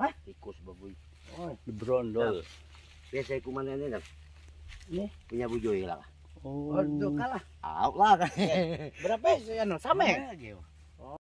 Hah? Tikus baboy. Oh, brondol. Biasa iku mana ini, Dam? Ini punya Bu lah. Oh, kalah. Out lah eh, berapa ya? sih anu? Sama ya?